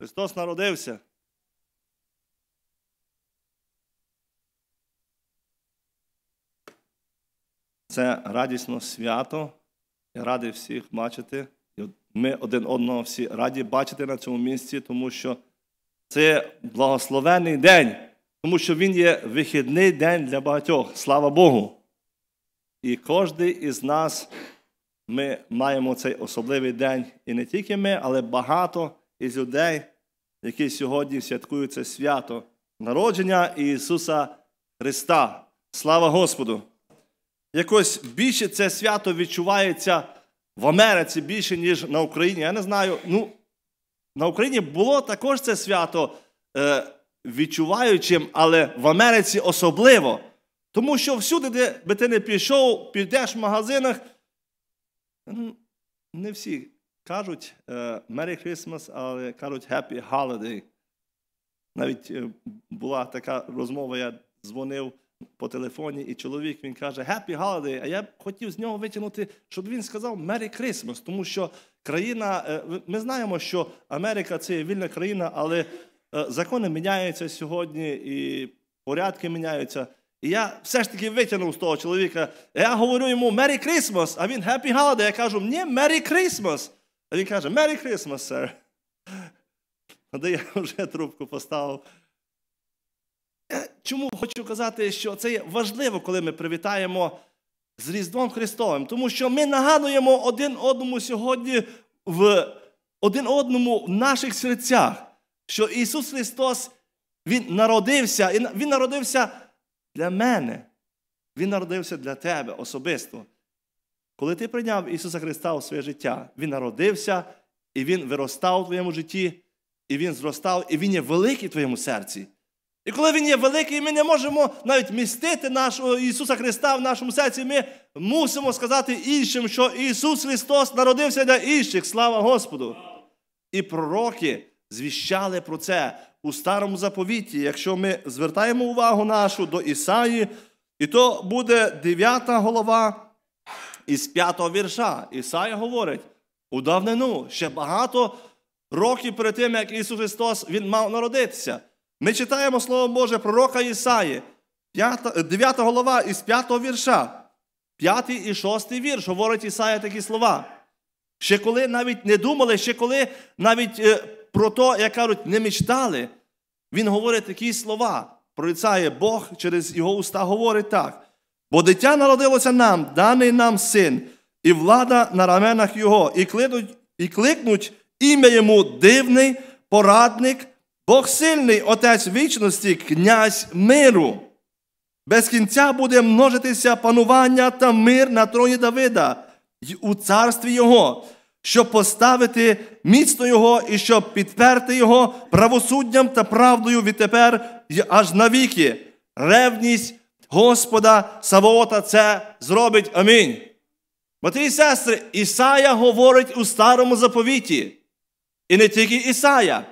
Христос народився. Це радісно свято. Я радий всіх бачити. Ми один одного всі раді бачити на цьому місці, тому що це благословений день, тому що він є вихідний день для багатьох. Слава Богу. І кожен із нас ми маємо цей особливий день. І не тільки ми, але багато із людей, які сьогодні святкують це свято народження Ісуса Христа. Слава Господу! Якось більше це свято відчувається в Америці більше, ніж на Україні. Я не знаю. ну, На Україні було також це свято е, відчуваючим, але в Америці особливо. Тому що всюди, де би ти не пішов, підеш в магазинах. Не всіх кажуть е, Merry Christmas, але кажуть Happy Holiday. Навіть е, була така розмова, я дзвонив по телефоні, і чоловік він каже Happy Holiday, а я б хотів з нього витягнути, щоб він сказав Merry Christmas, тому що країна, е, ми знаємо, що Америка це вільна країна, але закони міняються сьогодні, і порядки міняються. І я все ж таки витягнув з того чоловіка. Я говорю йому Merry Christmas, а він Happy Holiday. Я кажу, ні, Merry Christmas. А він каже: Merry Christmas, sir! де я вже трубку поставив. Е, чому хочу казати, що це є важливо, коли ми привітаємо з Різдвом Христовим, тому що ми нагадуємо один одному сьогодні в один одному в наших серцях, що Ісус Христос Він народився, і Він народився для мене. Він народився для тебе особисто. Коли ти прийняв Ісуса Христа у своє життя, Він народився, і Він виростав у твоєму житті, і Він зростав, і Він є великий в твоєму серці. І коли Він є великий, ми не можемо навіть містити нашого Ісуса Христа в нашому серці. Ми мусимо сказати іншим, що Ісус Христос народився для інших. Слава Господу! І пророки звіщали про це у старому заповіті. Якщо ми звертаємо увагу нашу до Ісаї, і то буде 9 голова із п'ятого вірша. Ісая говорить, у давнину ще багато років перед тим, як Ісус Христос Він мав народитися. Ми читаємо Слово Боже пророка Ісаї, 9 е, голова із 5 вірша, 5 і 6 вірш, говорить Ісая такі слова. Ще коли навіть не думали, ще коли навіть е, про то, як кажуть, не мечтали, Він говорить такі слова. Про Бог через його уста говорить так. Бо дитя народилося нам, даний нам син, і влада на раменах Його, і кликнуть, і кликнуть ім'я йому дивний порадник, Бог сильний, Отець вічності, князь миру. Без кінця буде множитися панування та мир на троні Давида і у царстві Його, щоб поставити міцно Його і щоб підперти Його правосуддям та правдою відтепер аж навіки. Ревність Господа Савоота це зробить. Амінь. Брати і сестри, Ісая говорить у старому заповіті. І не тільки Ісая.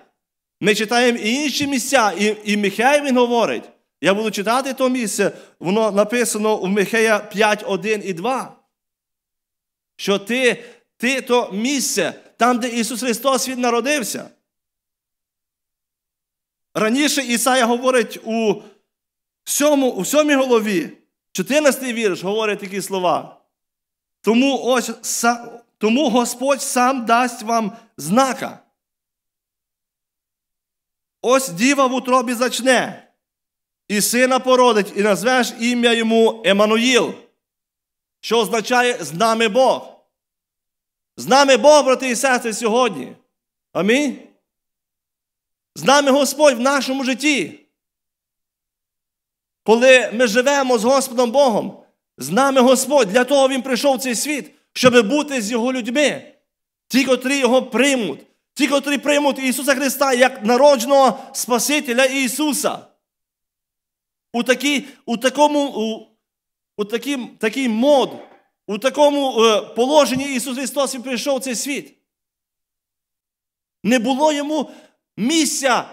Ми читаємо і інші місця, і і Михей він говорить. Я буду читати то місце, воно написано у Михея 5, 1 і 2. Що ти, ти то місце, там, де Ісус Христос він народився. Раніше Ісая говорить у 7, у сьомій голові 14 вірш, говорить такі слова. Тому ось сам, тому Господь сам дасть вам знака. Ось діва в утробі зачне, і сина породить, і назвеш ім'я йому Еммануїл, що означає з нами Бог. З нами Бог, брати і сестри, сьогодні. Амінь. З нами Господь в нашому житті коли ми живемо з Господом Богом, з нами Господь, для того Він прийшов в цей світ, щоб бути з Його людьми, ті, котрі його приймуть, ті, котрі приймуть Ісуса Христа як народного Спасителя Ісуса. У такій, у такому, у, у такій, такій мод, у такому е, положенні Ісус Христос прийшов в цей світ. Не було йому місця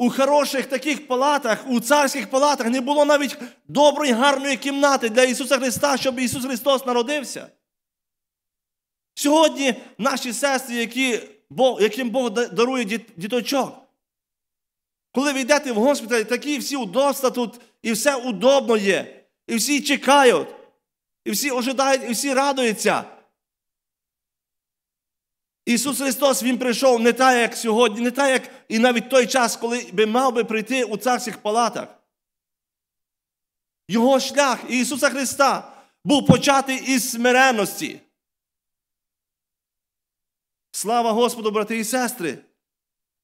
у хороших таких палатах, у царських палатах не було навіть доброї, гарної кімнати для Ісуса Христа, щоб Ісус Христос народився. Сьогодні наші сестри, які, яким Бог дарує діточок, коли ви йдете в госпіталь, такі всі удобства тут, і все удобно є, і всі чекають, і всі ожидають, і всі радуються. Ісус Христос Він прийшов не так, як сьогодні, не так, як і навіть той час, коли би мав би прийти у царських палатах. Його шлях Ісуса Христа був початий із смиренності. Слава Господу, брати і сестри!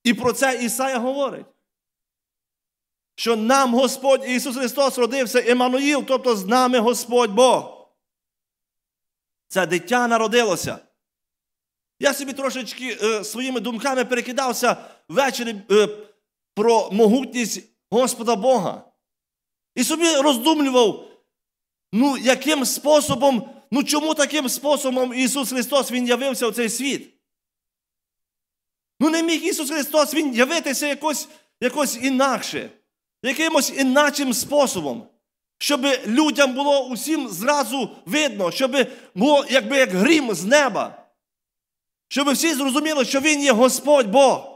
І про це Ісая говорить. Що нам Господь Ісус Христос родився Еммануїл, тобто з нами Господь Бог. Це дитя народилося. Я собі трошечки е, своїми думками перекидався ввечері е, про могутність Господа Бога. І собі роздумлював, ну, яким способом, ну чому таким способом Ісус Христос Він явився у цей світ? Ну, не міг Ісус Христос Він явитися якось, якось інакше, якимось іначим способом. Щоб людям було усім зразу видно, щоб було якби як грім з неба. Щоб всі зрозуміли, що Він є Господь Бог.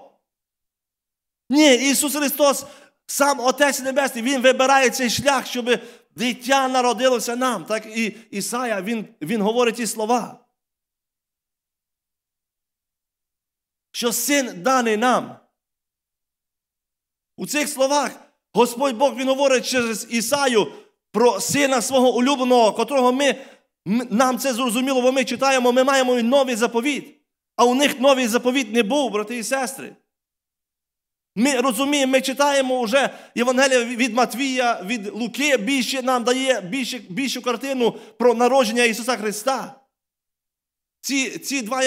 Ні, Ісус Христос, сам Отець Небесний, Він вибирає цей шлях, щоб дитя народилося нам. Так і Ісая, Він, він говорить ті слова. Що син даний нам. У цих словах Господь Бог Він говорить через Ісаю про сина свого улюбленого, котрого ми, нам це зрозуміло, бо ми читаємо, ми маємо новий заповідь а у них новий заповіт не був, брати і сестри. Ми розуміємо, ми читаємо вже Євангелія від Матвія, від Луки, більше нам дає більше, більшу картину про народження Ісуса Христа. Ці ці два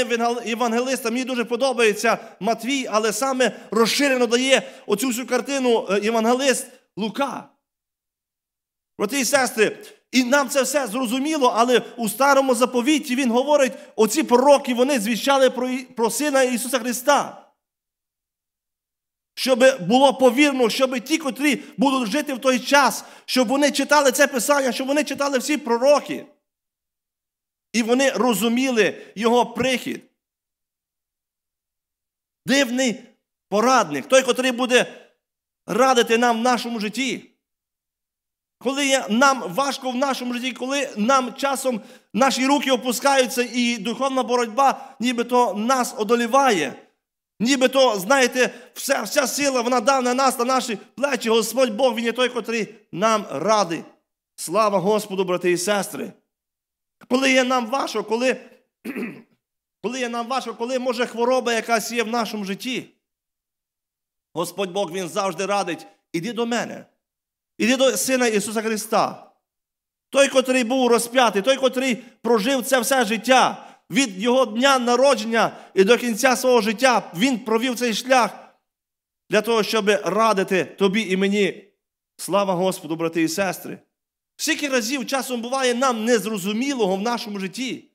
євангелиста мені дуже подобається Матвій, але саме розширено дає оцю всю картину е, євангелист Лука. Брати і сестри, і нам це все зрозуміло, але у старому заповіті він говорить, оці пророки вони звіщали про, про Сина Ісуса Христа. Щоб було повірно, щоб ті, котрі будуть жити в той час, щоб вони читали це Писання, щоб вони читали всі пророки. І вони розуміли його прихід. Дивний порадник, той, котрий буде радити нам в нашому житті коли нам важко в нашому житті, коли нам часом наші руки опускаються, і духовна боротьба нібито нас одоліває. Нібито, знаєте, вся вся сила вона дав на нас, на наші плечі. Господь Бог, Він є той, котрий нам радий. Слава Господу, брати і сестри. Коли є нам важко, коли коли є нам важко, коли може хвороба якась є в нашому житті, Господь Бог Він завжди радить, іди до мене. Іди до Сина Ісуса Христа. Той, котрий був розп'ятий, той, котрий прожив це все життя. Від його дня народження і до кінця свого життя він провів цей шлях для того, щоб радити тобі і мені. Слава Господу, брати і сестри! Скільки разів часом буває нам незрозумілого в нашому житті?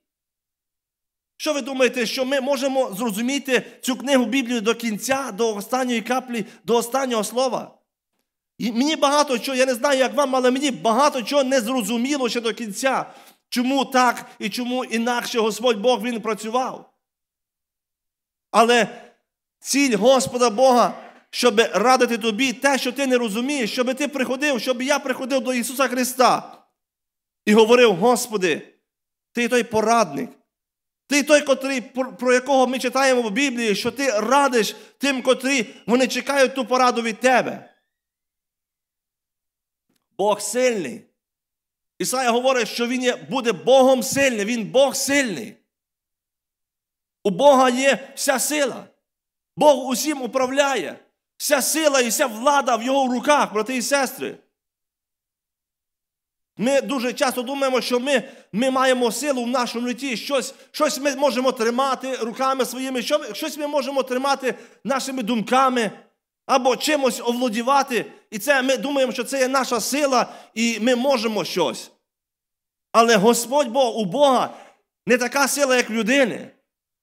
Що ви думаєте, що ми можемо зрозуміти цю книгу Біблію до кінця, до останньої каплі, до останнього слова? І мені багато чого, я не знаю, як вам, але мені багато чого не зрозуміло ще до кінця, чому так і чому інакше Господь Бог він працював. Але ціль Господа Бога, щоб радити тобі те, що ти не розумієш, щоб ти приходив, щоб я приходив до Ісуса Христа і говорив: Господи, Ти той порадник. Ти той, котрий, про якого ми читаємо в Біблії, що ти радиш тим, котрі вони чекають ту пораду від тебе. Бог сильний. Ісая говорить, що Він буде Богом сильний, Він Бог сильний. У Бога є вся сила. Бог усім управляє. Вся сила і вся влада в його руках, брати і сестри. Ми дуже часто думаємо, що ми ми маємо силу в нашому житті, щось щось ми можемо тримати руками своїми, щось ми можемо тримати нашими думками або чимось овладівати. І це ми думаємо, що це є наша сила, і ми можемо щось. Але Господь Бог у Бога не така сила, як людини.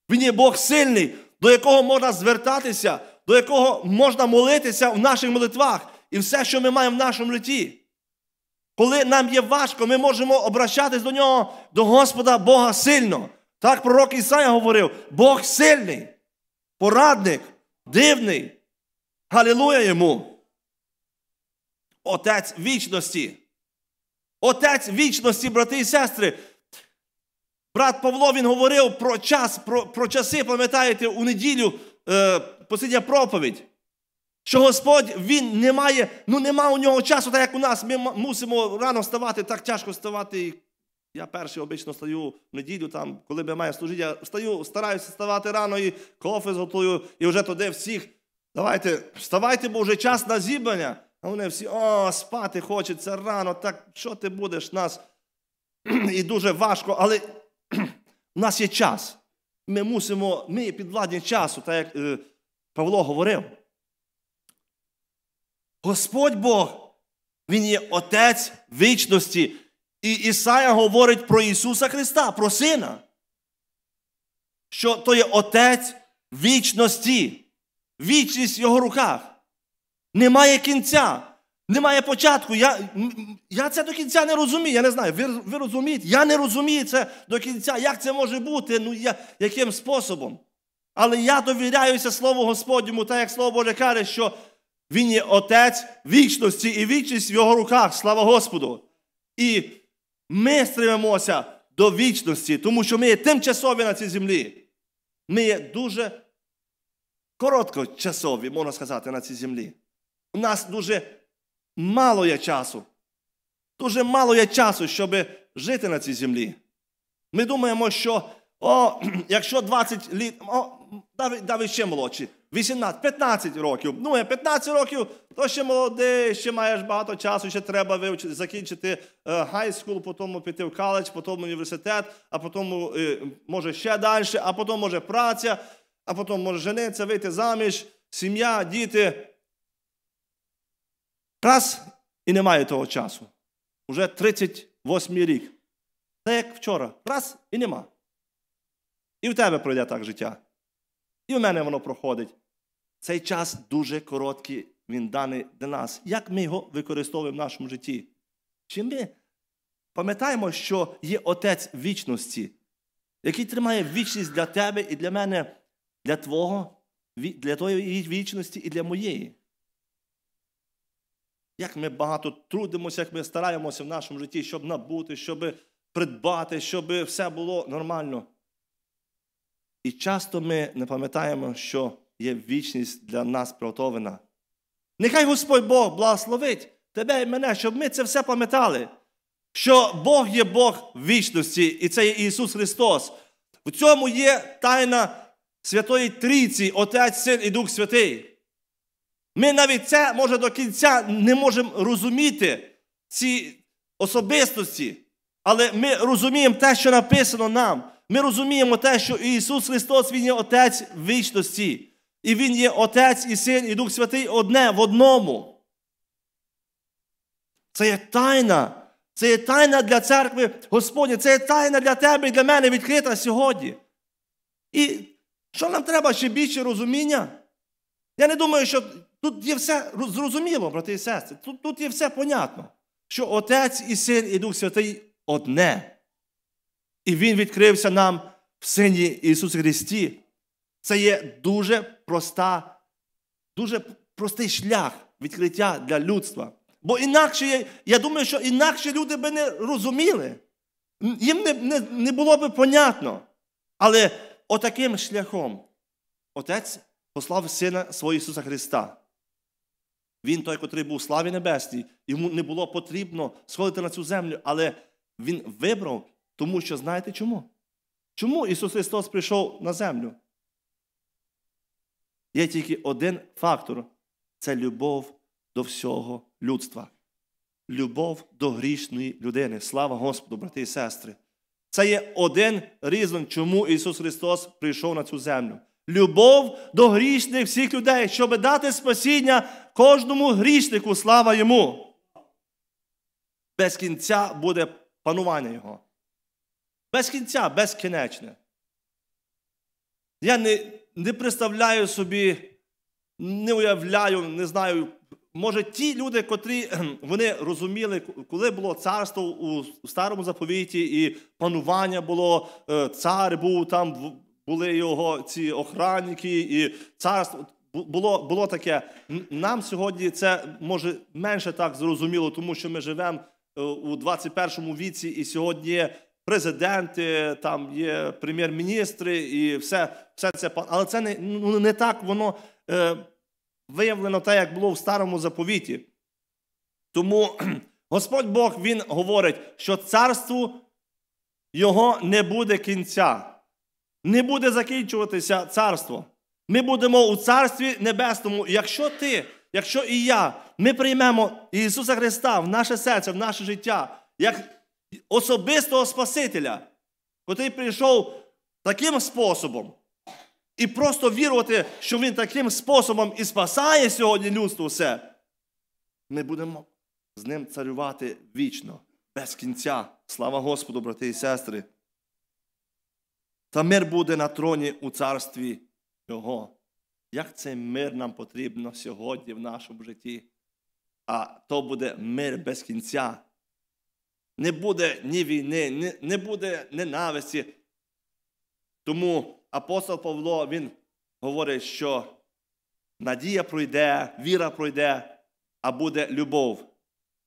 Він є Бог сильний, до якого можна звертатися, до якого можна молитися в наших молитвах і все, що ми маємо в нашому житті. Коли нам є важко, ми можемо обращатись до нього, до Господа Бога сильно. Так пророк Ісая говорив: Бог сильний, порадник, дивний, Галілуя йому. Отець вічності. Отець вічності, брати і сестри. Брат Павло він говорив про час, про про часи, пам'ятаєте, у неділю е, посидня проповідь. Що Господь він не має, ну нема у нього часу, так як у нас. Ми мусимо рано вставати, так тяжко вставати. Я перший обично стаю в неділю, там, коли би має служити, я встаю, стараюся вставати рано і кофе зготую, і вже туди всіх Давайте, вставайте, бо вже час на зібрання. А вони всі, о, спати хочеться рано, так що ти будеш нас? І дуже важко, але у нас є час. Ми мусимо, ми підвладні часу, так як е, Павло говорив. Господь Бог, Він є Отець вічності. І Ісая говорить про Ісуса Христа, про Сина, що то є Отець вічності. Вічність в його руках. Немає кінця, немає початку. Я я це до кінця не розумію. Я не знаю. Ви ви розумієте? Я не розумію це до кінця. Як це може бути? Ну, я, яким способом? Але я довіряюся Слову Господньому, так як Слово Боже каже, що Він є Отець вічності і вічність в його руках. Слава Господу! І ми стремимося до вічності, тому що ми є тимчасові на цій землі. Ми є дуже короткочасові, можна сказати, на цій землі. У нас дуже мало є часу. Дуже мало є часу, щоб жити на цій землі. Ми думаємо, що о, якщо 20 літ, о, навіть ще молодші, 18, 15 років. Ну, 15 років, то ще молодий, ще маєш багато часу, ще треба вивчити, закінчити хай-скул, е, потім піти в коледж, потім університет, а потім, е, може, ще далі, а потім може праця а потім може жениться, вийти заміж, сім'я, діти. Раз і немає того часу. Уже 38 рік. Це як вчора. Раз і нема. І в тебе пройде так життя. І в мене воно проходить. Цей час дуже короткий, він даний для нас. Як ми його використовуємо в нашому житті? Чи ми пам'ятаємо, що є Отець вічності, який тримає вічність для тебе і для мене для твого, для твоєї вічності і для моєї. Як ми багато трудимося, як ми стараємося в нашому житті, щоб набути, щоб придбати, щоб все було нормально. І часто ми не пам'ятаємо, що є вічність для нас приготована. Нехай Господь Бог благословить тебе і мене, щоб ми це все пам'ятали, що Бог є Бог вічності, і це є Ісус Христос. В цьому є тайна Святої Трійці, Отець, Син і Дух Святий. Ми навіть це, може, до кінця не можемо розуміти, ці особистості, але ми розуміємо те, що написано нам. Ми розуміємо те, що Ісус Христос, Він є Отець вічності. І Він є Отець і Син, і Дух Святий одне в одному. Це є тайна. Це є тайна для церкви Господня, це є тайна для тебе і для мене відкрита сьогодні. І що нам треба ще більше розуміння? Я не думаю, що тут є все зрозуміло, брати і сестри. Тут, тут є все понятно, що Отець і Син і Дух Святий одне. І Він відкрився нам в Сині Ісусі Христі. Це є дуже проста, дуже простий шлях відкриття для людства. Бо інакше, я думаю, що інакше люди би не розуміли. Їм не не, не було би понятно. Але отаким шляхом Отець послав Сина свого Ісуса Христа. Він той, котрий був у славі небесній, йому не було потрібно сходити на цю землю, але Він вибрав, тому що знаєте чому? Чому Ісус Христос прийшов на землю? Є тільки один фактор це любов до всього людства. Любов до грішної людини. Слава Господу, брати і сестри. Це є один різон, чому Ісус Христос прийшов на цю землю. Любов до грішних всіх людей, щоб дати спасіння кожному грішнику, слава йому. Без кінця буде панування Його. Без кінця, безкінечне. Я не не представляю собі, не уявляю, не знаю, Може, ті люди, котрі вони розуміли, коли було царство у старому заповіті, і панування було, е, цар був там, були його ці охранники, і царство було було таке. Нам сьогодні це може менше так зрозуміло, тому що ми живемо е, у 21 віці, і сьогодні є президенти, там є прем'єр-міністри, і все все це Але це не ну не так воно. Е, виявлено те, як було в старому заповіті. Тому Господь Бог Він говорить, що царству його не буде кінця, не буде закінчуватися царство. Ми будемо у Царстві Небесному, якщо ти, якщо і я, ми приймемо Ісуса Христа в наше серце, в наше життя, як особистого Спасителя, котрий прийшов таким способом, і просто вірувати, що він таким способом і спасає сьогодні людство все. Ми будемо з ним царювати вічно, без кінця. Слава Господу, брати і сестри. Та мир буде на троні у царстві Його. Як цей мир нам потрібно сьогодні в нашому житті? А то буде мир без кінця. Не буде ні війни, не буде ненависті. Тому апостол Павло він говорить, що надія пройде, віра пройде, а буде любов.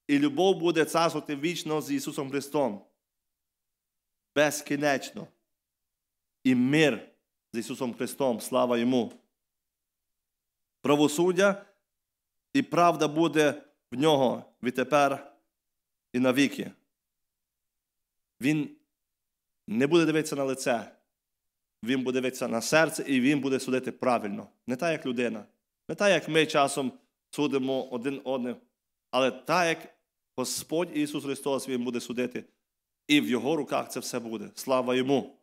І любов буде царствувати вічно з Ісусом Христом. Безкінечно. І мир з Ісусом Христом. Слава Йому. Правосуддя і правда буде в нього відтепер і навіки. Він не буде дивитися на лице. Він буде дивитися на серце і він буде судити правильно. Не так, як людина, не так, як ми часом судимо один одним, але так, як Господь Ісус Христос Він буде судити. І в Його руках це все буде. Слава йому.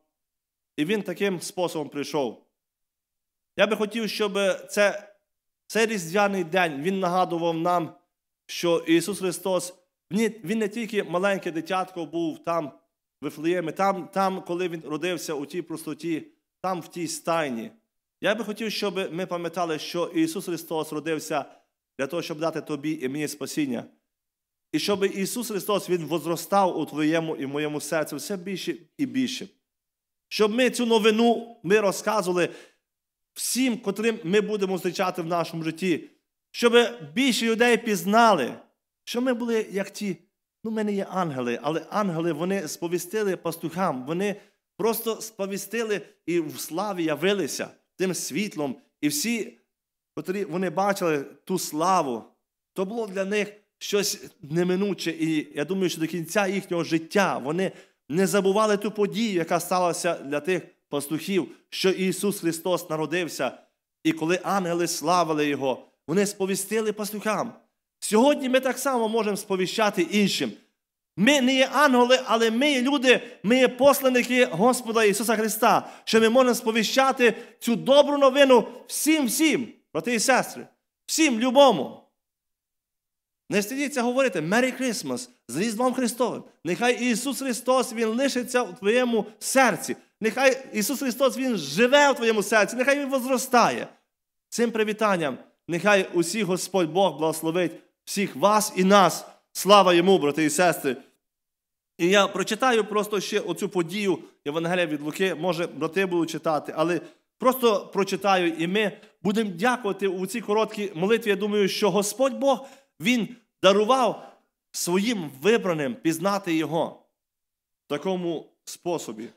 І Він таким способом прийшов. Я би хотів, щоб це, цей різдвяний день Він нагадував нам, що Ісус Христос, Він не тільки маленьке дитятко був там. Вифлеємі, там, там, коли він родився у тій простоті, там в тій стайні. Я би хотів, щоб ми пам'ятали, що Ісус Христос родився для того, щоб дати тобі і мені спасіння. І щоб Ісус Христос Він возростав у твоєму і моєму серці все більше і більше. Щоб ми цю новину ми розказували всім, котрим ми будемо зустрічати в нашому житті, щоб більше людей пізнали, що ми були як ті Ну, в мене є ангели, але ангели вони сповістили пастухам, вони просто сповістили і в славі явилися тим світлом. І всі, котрі вони бачили ту славу, то було для них щось неминуче. І я думаю, що до кінця їхнього життя вони не забували ту подію, яка сталася для тих пастухів, що Ісус Христос народився. І коли ангели славили Його, вони сповістили пастухам. Сьогодні ми так само можемо сповіщати іншим. Ми не є ангели, але ми є люди, ми є посланики Господа Ісуса Христа, що ми можемо сповіщати цю добру новину всім, всім, брати і сестри, всім любому. Не стидіться говорити Мері Крисмас з Різдвом Христовим. Нехай Ісус Христос Він лишиться у твоєму серці. Нехай Ісус Христос Він живе у твоєму серці, нехай Він возростає. Цим привітанням, нехай усі Господь Бог благословить всіх вас і нас. Слава йому, брати і сестри. І я прочитаю просто ще оцю подію Євангелія від Луки. Може, брати будуть читати, але просто прочитаю, і ми будемо дякувати у цій короткій молитві. Я думаю, що Господь Бог Він дарував своїм вибраним пізнати Його в такому способі.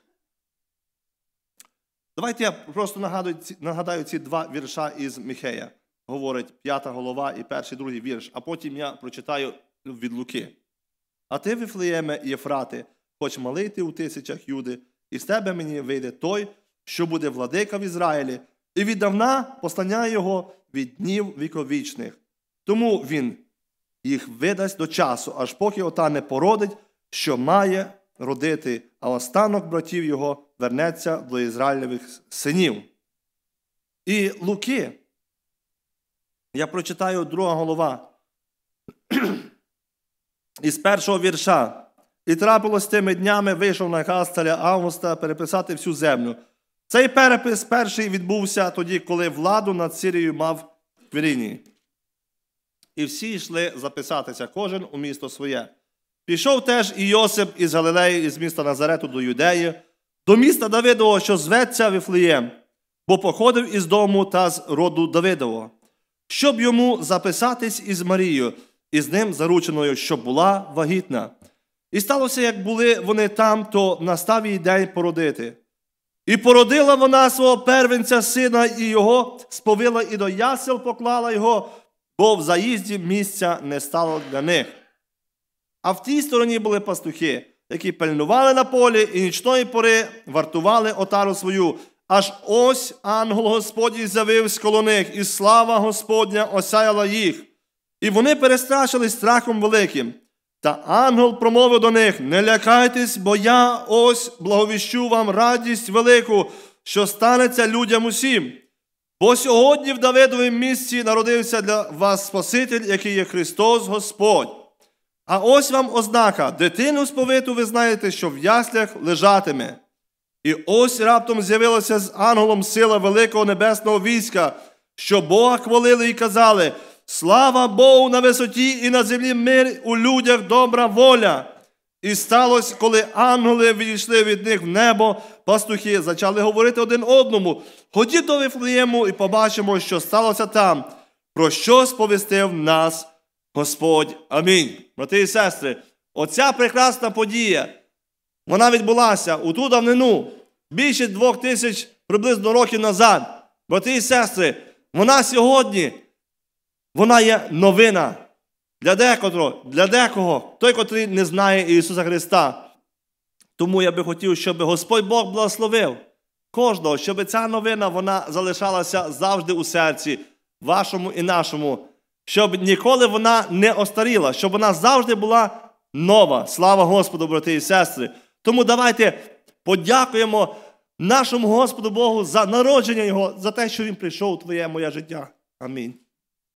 Давайте я просто нагадаю ці два вірша із Міхея говорить п'ята голова і перший другий вірш, а потім я прочитаю від Луки. А ти, Вифлеєме Єфрати, хоч малий ти у тисячах Юди, і з тебе мені вийде той, що буде владика в Ізраїлі, і віддавна послання його від днів віковічних. Тому він їх видасть до часу, аж поки ота не породить, що має родити, а останок братів його вернеться до Ізраїльових синів. І Луки я прочитаю друга голова. Із першого вірша. І трапилось тими днями, вийшов на царя Августа переписати всю землю. Цей перепис перший відбувся тоді, коли владу над Сирією мав Квіріній. І всі йшли записатися, кожен у місто своє. Пішов теж Іосип із Галилеї, із міста Назарету до Юдеї, до міста Давидового, що зветься Вифлеєм, бо походив із дому та з роду Давидового щоб йому записатись із Марією, і з ним зарученою, щоб була вагітна. І сталося, як були вони там, то настав їй день породити. І породила вона свого первенця сина і його сповила і до ясел поклала його, бо в заїзді місця не стало для них. А в тій стороні були пастухи, які пильнували на полі і нічної пори вартували отару свою. Аж ось ангел Господній завив коло них, і слава Господня осяяла їх. І вони перестрашились страхом великим. Та ангел промовив до них: Не лякайтесь, бо я ось благовіщу вам радість велику, що станеться людям усім. Бо сьогодні в Давидовім місці народився для вас Спаситель, який є Христос Господь. А ось вам ознака, дитину сповиту, ви знаєте, що в яслях лежатиме. І ось раптом з'явилася з ангелом сила великого небесного війська, що Бога хвалили і казали: Слава Богу на висоті і на землі мир у людях добра воля. І сталося, коли ангели відійшли від них в небо, пастухи почали говорити один одному. Ходіть до Вифлеєму і побачимо, що сталося там, про що сповістив нас Господь. Амінь. Брати і сестри, оця прекрасна подія, вона відбулася у ту давнину більше двох тисяч приблизно років назад. Брати і сестри, вона сьогодні, вона є новина для декого, для декого, той, котрий не знає Ісуса Христа. Тому я би хотів, щоб Господь Бог благословив кожного, щоб ця новина вона залишалася завжди у серці, вашому і нашому, щоб ніколи вона не остаріла, щоб вона завжди була нова. Слава Господу, брати і сестри. Тому давайте Подякуємо нашому Господу Богу за народження Його, за те, що Він прийшов у твоє моє життя. Амінь.